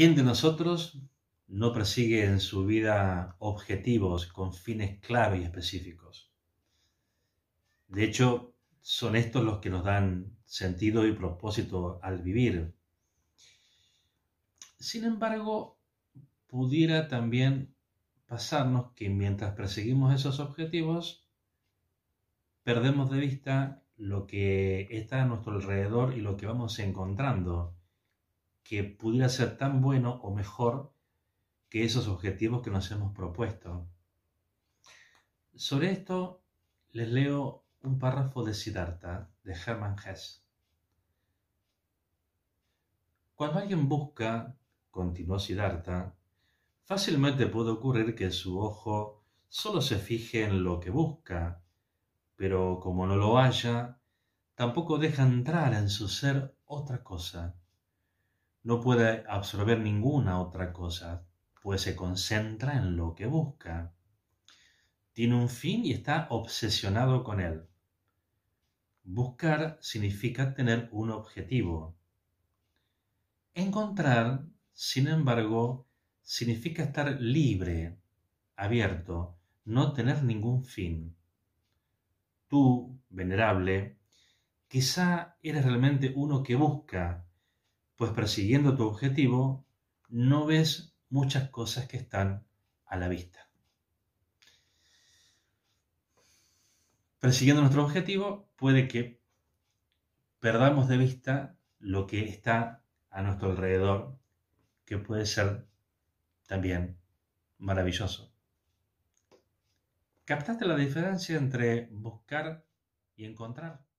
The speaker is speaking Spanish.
¿Quién de nosotros no persigue en su vida objetivos con fines clave y específicos? De hecho, son estos los que nos dan sentido y propósito al vivir. Sin embargo, pudiera también pasarnos que mientras perseguimos esos objetivos, perdemos de vista lo que está a nuestro alrededor y lo que vamos encontrando que pudiera ser tan bueno o mejor que esos objetivos que nos hemos propuesto. Sobre esto les leo un párrafo de Siddhartha de Hermann Hesse. Cuando alguien busca, continuó Siddhartha, fácilmente puede ocurrir que su ojo solo se fije en lo que busca, pero como no lo haya, tampoco deja entrar en su ser otra cosa no puede absorber ninguna otra cosa, pues se concentra en lo que busca. Tiene un fin y está obsesionado con él. Buscar significa tener un objetivo. Encontrar, sin embargo, significa estar libre, abierto, no tener ningún fin. Tú, venerable, quizá eres realmente uno que busca, pues persiguiendo tu objetivo no ves muchas cosas que están a la vista. Persiguiendo nuestro objetivo puede que perdamos de vista lo que está a nuestro alrededor, que puede ser también maravilloso. ¿Captaste la diferencia entre buscar y encontrar?